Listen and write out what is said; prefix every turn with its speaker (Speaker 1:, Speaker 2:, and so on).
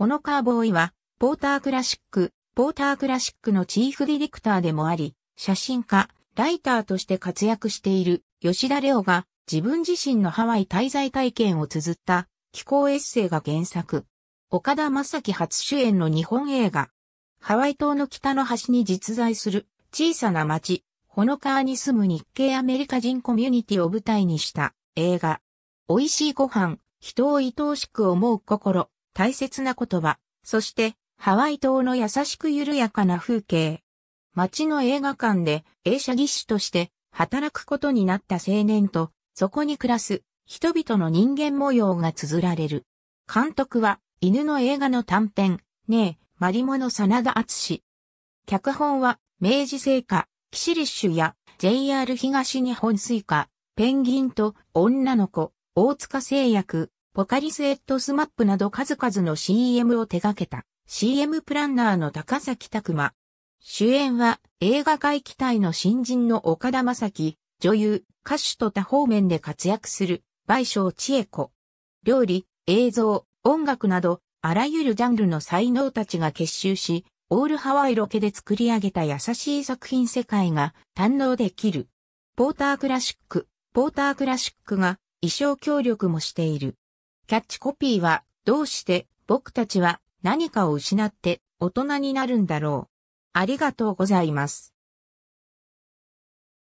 Speaker 1: ホノカーボーイは、ポータークラシック、ポータークラシックのチーフディレクターでもあり、写真家、ライターとして活躍している吉田レオが自分自身のハワイ滞在体験を綴った気候エッセイが原作。岡田正樹初主演の日本映画。ハワイ島の北の端に実在する小さな町、ホノカーに住む日系アメリカ人コミュニティを舞台にした映画。美味しいご飯、人を愛おしく思う心。大切な言葉、そして、ハワイ島の優しく緩やかな風景。町の映画館で映写技師として働くことになった青年と、そこに暮らす人々の人間模様が綴られる。監督は犬の映画の短編、ねえ、マリモの真田ツシ。脚本は明治製菓、キシリッシュや JR 東日本水イペンギンと女の子、大塚製薬、ポカリスエットスマップなど数々の CM を手掛けた CM プランナーの高崎拓馬。主演は映画界期待の新人の岡田正樹、女優、歌手と多方面で活躍する、倍賞千恵子。料理、映像、音楽など、あらゆるジャンルの才能たちが結集し、オールハワイロケで作り上げた優しい作品世界が堪能できる。ポータークラシック、ポータークラシックが衣装協力もしている。キャッチコピーは、どうして僕たちは何かを失って大人になるんだろう。ありがとうございます。